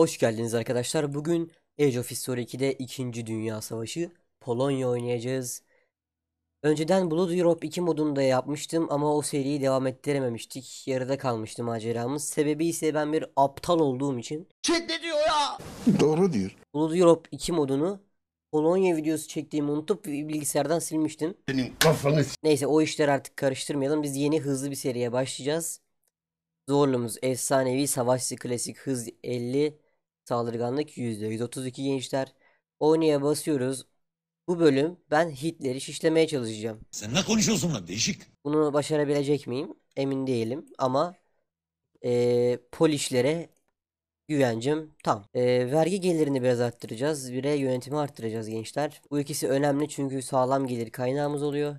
Hoş geldiniz arkadaşlar. Bugün Age of History 2'de 2. Dünya Savaşı Polonya oynayacağız. Önceden Blood Europe 2 modunu da yapmıştım ama o seriyi devam ettirememiştik. Yarıda kalmıştı maceramız. Sebebi ise ben bir aptal olduğum için. Chat diyor ya? Doğru diyor. Blood Europe 2 modunu Polonya videosu çektiğimi unutup bilgisayardan silmiştim. Senin kafanız. Neyse o işleri artık karıştırmayalım. Biz yeni hızlı bir seriye başlayacağız. Zorlumuz efsanevi savaşçı klasik hız 50 Saldırganlık yüzde %132 gençler. Oynaya basıyoruz. Bu bölüm ben Hitler'i şişlemeye çalışacağım. Sen ne konuşuyorsun lan değişik. Bunu başarabilecek miyim? Emin değilim ama e, polişlere güvencim tam. E, vergi gelirini biraz arttıracağız. Bire yönetimi arttıracağız gençler. Bu ikisi önemli çünkü sağlam gelir kaynağımız oluyor.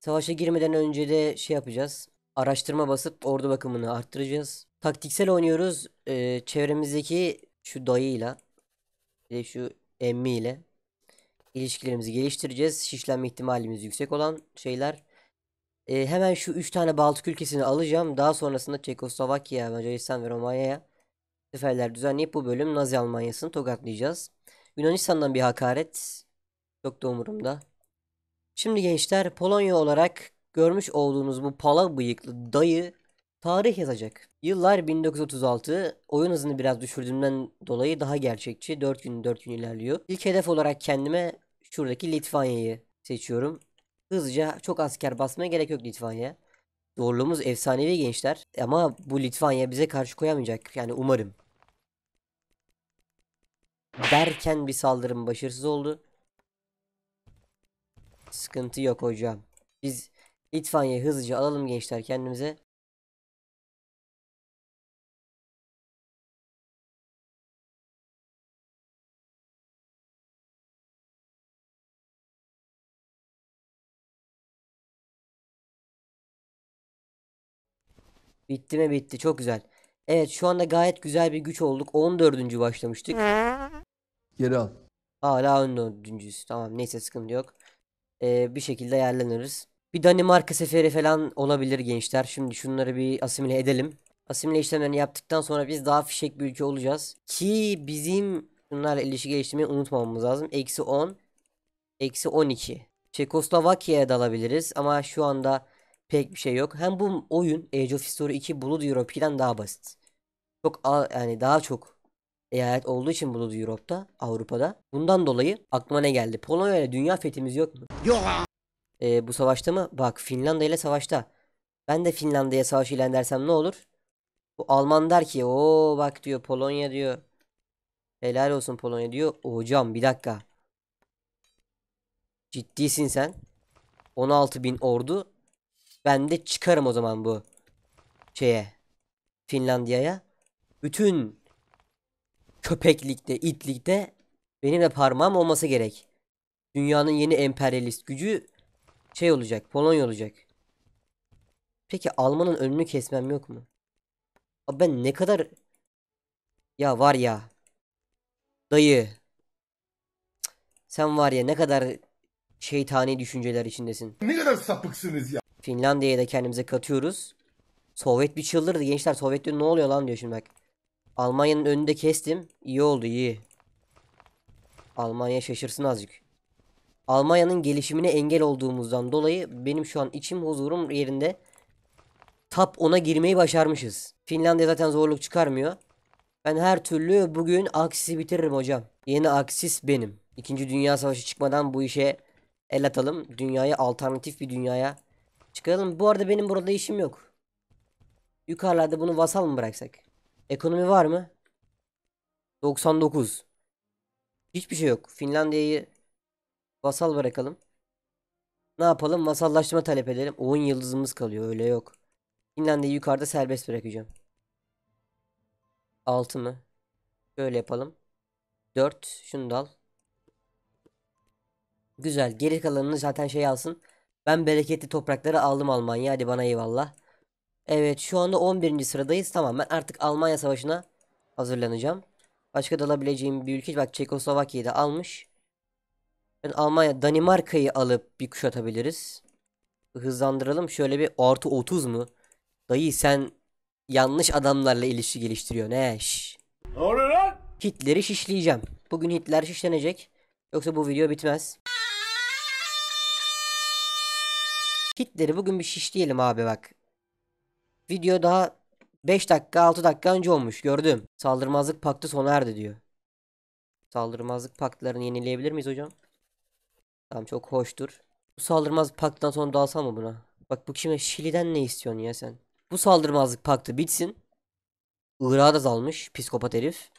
Savaşa girmeden önce de şey yapacağız. Araştırma basıp ordu bakımını arttıracağız. Taktiksel oynuyoruz. E, çevremizdeki şu dayıyla bir de şu emmiyle ilişkilerimizi geliştireceğiz. Şişlenme ihtimalimiz yüksek olan şeyler. E, hemen şu 3 tane Baltık ülkesini alacağım. Daha sonrasında Çekoslovakya, Macaristan ve Romanya'ya seferler düzenleyip bu bölüm Nazi Almanya'sını tokatlayacağız. Yunanistan'dan bir hakaret. Çok da umurumda. Şimdi gençler Polonya olarak görmüş olduğunuz bu pala bıyıklı dayı Tarih yazacak. Yıllar 1936. Oyun hızını biraz düşürdüğümden dolayı daha gerçekçi. 4 gün 4 gün ilerliyor. İlk hedef olarak kendime şuradaki Litvanya'yı seçiyorum. Hızlıca çok asker basmaya gerek yok Litvanya'ya. Zorluğumuz efsanevi gençler ama bu Litvanya bize karşı koyamayacak yani umarım. Derken bir saldırım başarısız oldu. Sıkıntı yok hocam. Biz Litvanya'yı hızlıca alalım gençler kendimize. Bitti mi bitti çok güzel. Evet şu anda gayet güzel bir güç olduk. 14. başlamıştık. Geri al. Hala 14. Tamam neyse sıkıntı yok. Ee, bir şekilde ayarlanırız. Bir Danimarka seferi falan olabilir gençler. Şimdi şunları bir asimile edelim. Asimile işlemlerini yaptıktan sonra biz daha fişek bir ülke olacağız. Ki bizim bunlarla ilişki geliştirmeyi unutmamamız lazım. Eksi 10. Eksi 12. Çekoslovakya'ya dalabiliriz ama şu anda pek bir şey yok. Hem bu oyun Age of History 2 Blood Europe'den daha basit. Çok yani daha çok eyalet olduğu için Blood Europe'da, Avrupa'da. Bundan dolayı aklıma ne geldi? Polonya ile dünya fethimiz yok mu? Yok. Ee, bu savaşta mı? Bak Finlandiya ile savaşta. Ben de Finlandiya'ya savaş ilan edersem ne olur? Bu Alman der ki o bak diyor Polonya diyor. Helal olsun Polonya diyor. Hocam bir dakika. Ciddisin sen. 16 bin ordu ben de çıkarım o zaman bu şeye Finlandiya'ya. Bütün köpeklikte, itlikte benim de parmağım olması gerek. Dünyanın yeni emperyalist gücü şey olacak, Polonya olacak. Peki Alman'ın önünü kesmem yok mu? Abi ben ne kadar ya var ya dayı sen var ya ne kadar şeytani düşünceler içindesin. Ne kadar sapıksınız ya. Finlandiya'ya da kendimize katıyoruz. Sovyet bir çıldırdı gençler. Sovyet diyor ne oluyor lan diyor şimdi bak. Almanya'nın önünde kestim. İyi oldu iyi. Almanya şaşırsın azıcık. Almanya'nın gelişimine engel olduğumuzdan dolayı benim şu an içim huzurum yerinde. Tap 10'a girmeyi başarmışız. Finlandiya zaten zorluk çıkarmıyor. Ben her türlü bugün aksisi bitiririm hocam. Yeni aksis benim. İkinci Dünya Savaşı çıkmadan bu işe el atalım. Dünyayı alternatif bir dünyaya Çıkalım. Bu arada benim burada işim yok. Yukarılarda bunu vasal mı bıraksak? Ekonomi var mı? 99. Hiçbir şey yok. Finlandiya'yı vasal bırakalım. Ne yapalım? Vasallaştırma talep edelim. 10 yıldızımız kalıyor. Öyle yok. Finlandiya'yı yukarıda serbest bırakacağım. 6 mı? Şöyle yapalım. 4. Şunu da al. Güzel. Geri kalanını zaten şey alsın. Ben bereketli toprakları aldım Almanya. Hadi bana eyvallah. Evet şu anda 11. sıradayız. Tamam ben artık Almanya Savaşı'na hazırlanacağım. Başka da alabileceğim bir ülke. Bak Çekoslovakya'yı da almış. Ben Almanya Danimarka'yı alıp bir kuşatabiliriz. Hızlandıralım. Şöyle bir artı 30 mu? Dayı sen yanlış adamlarla ilişki geliştiriyorsun he Ne oluyor Hitler'i şişleyeceğim. Bugün Hitler şişlenecek. Yoksa bu video bitmez. Hitler'i bugün bir şişleyelim abi bak. Video daha 5 dakika 6 dakika önce olmuş gördüm. Saldırmazlık paktı sona erdi diyor. Saldırmazlık paktlarını yenileyebilir miyiz hocam? Tamam çok hoştur. Bu saldırmazlık paktından sonra dalsam mı buna? Bak bu kime Şili'den ne istiyorsun ya sen? Bu saldırmazlık paktı bitsin. Irak'a da dalmış psikopat herif.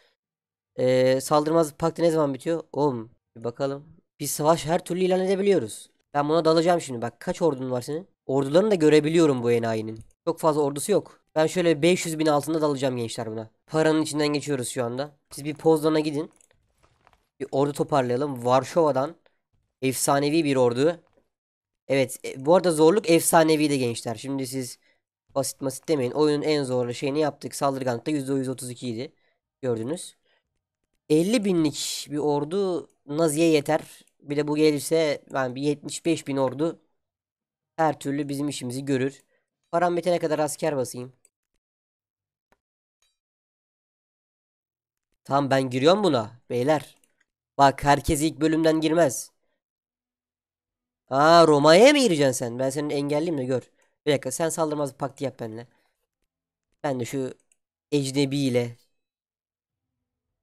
Ee, saldırmazlık paktı ne zaman bitiyor? Oğlum bir bakalım. Biz savaş her türlü ilan edebiliyoruz. Ben buna dalacağım şimdi. Bak kaç ordun var senin? Ordularını da görebiliyorum bu enayinin. Çok fazla ordusu yok. Ben şöyle 500 bin altında dalacağım gençler buna. Paranın içinden geçiyoruz şu anda. Siz bir Pozdan'a gidin. Bir ordu toparlayalım. Varşova'dan efsanevi bir ordu. Evet e, bu arada zorluk efsanevi de gençler. Şimdi siz basit basit demeyin. Oyunun en zorlu şeyini yaptık. Saldırganlıkta %132 idi. Gördünüz. 50 binlik bir ordu Nazi'ye yeter. Bir de bu gelirse yani bir 75 bin ordu her türlü bizim işimizi görür. Param bitene kadar asker basayım. Tamam ben giriyorum buna beyler. Bak herkes ilk bölümden girmez. Aa Roma'ya mı gireceksin sen? Ben senin engelliyim de gör. Bir dakika sen saldırmaz pakti yap benimle. Ben de şu ecnebi ile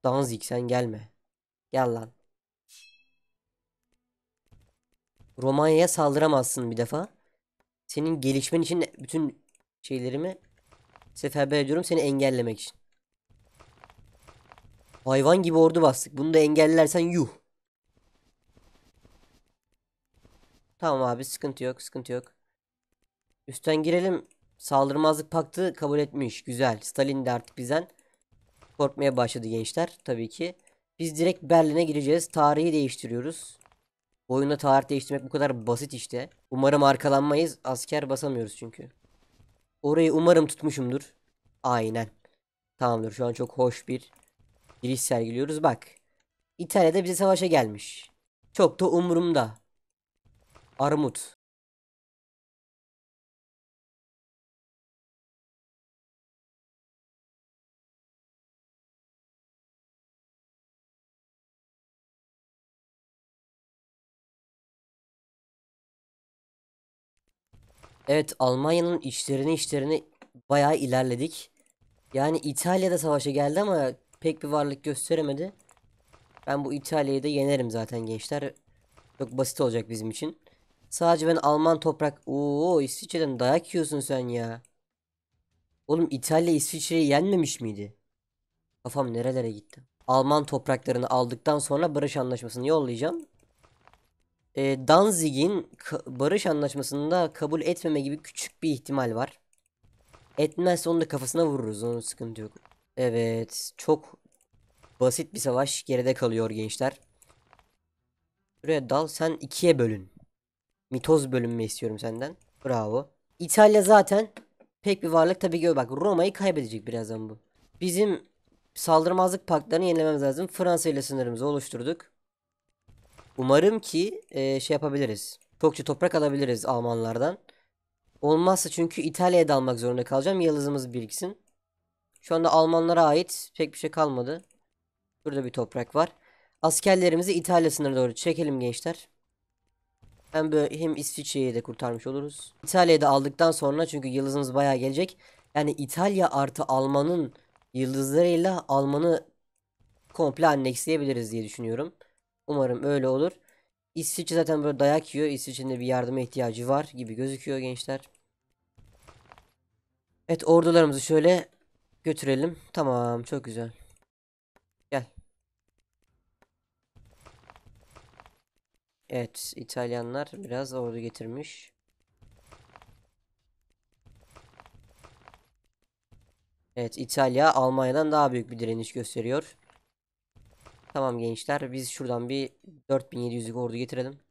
Danzig sen gelme. Gel lan. Romanya'ya saldıramazsın bir defa. Senin gelişmen için bütün şeylerimi seferber ediyorum seni engellemek için. Hayvan gibi ordu bastık. Bunu da engellersen yuh. Tamam abi sıkıntı yok sıkıntı yok. Üstten girelim. Saldırmazlık paktı kabul etmiş. Güzel. Stalin de artık bizden korkmaya başladı gençler tabii ki. Biz direkt Berlin'e gireceğiz. Tarihi değiştiriyoruz. Oyunda tarih değiştirmek bu kadar basit işte. Umarım arkalanmayız. Asker basamıyoruz çünkü. Orayı umarım tutmuşumdur. Aynen. Tamamdır. Şu an çok hoş bir giriş sergiliyoruz. Bak. İtalya'da bize savaşa gelmiş. Çok da umurumda. Armut. Evet Almanya'nın işlerini işlerini bayağı ilerledik. Yani İtalya'da savaşa geldi ama pek bir varlık gösteremedi. Ben bu İtalya'yı da yenerim zaten gençler. Çok basit olacak bizim için. Sadece ben Alman toprak... Oo İsviçre'den dayak yiyorsun sen ya. Oğlum İtalya İsviçre'yi yenmemiş miydi? Kafam nerelere gitti. Alman topraklarını aldıktan sonra barış anlaşmasını yollayacağım e, Danzig'in barış anlaşmasında kabul etmeme gibi küçük bir ihtimal var. Etmezse onu da kafasına vururuz. Onun sıkıntı yok. Evet. Çok basit bir savaş geride kalıyor gençler. Buraya dal sen ikiye bölün. Mitoz bölünme istiyorum senden. Bravo. İtalya zaten pek bir varlık tabii ki bak Roma'yı kaybedecek birazdan bu. Bizim saldırmazlık paktlarını yenilememiz lazım. Fransa ile sınırımızı oluşturduk. Umarım ki e, şey yapabiliriz. Çokça toprak alabiliriz Almanlardan. Olmazsa çünkü İtalya'ya da almak zorunda kalacağım. Yalızımız biriksin. Şu anda Almanlara ait pek bir şey kalmadı. Burada bir toprak var. Askerlerimizi İtalya sınırı doğru çekelim gençler. Hem böyle hem İsviçre'yi de kurtarmış oluruz. İtalya'yı da aldıktan sonra çünkü yıldızımız bayağı gelecek. Yani İtalya artı Alman'ın yıldızlarıyla Alman'ı komple anneksleyebiliriz diye düşünüyorum. Umarım öyle olur. İsviçre zaten böyle dayak yiyor. İsviçre'nin de bir yardıma ihtiyacı var gibi gözüküyor gençler. Evet ordularımızı şöyle götürelim. Tamam çok güzel. Gel. Evet İtalyanlar biraz ordu getirmiş. Evet İtalya Almanya'dan daha büyük bir direniş gösteriyor. Tamam gençler biz şuradan bir 4700'lük ordu getirelim.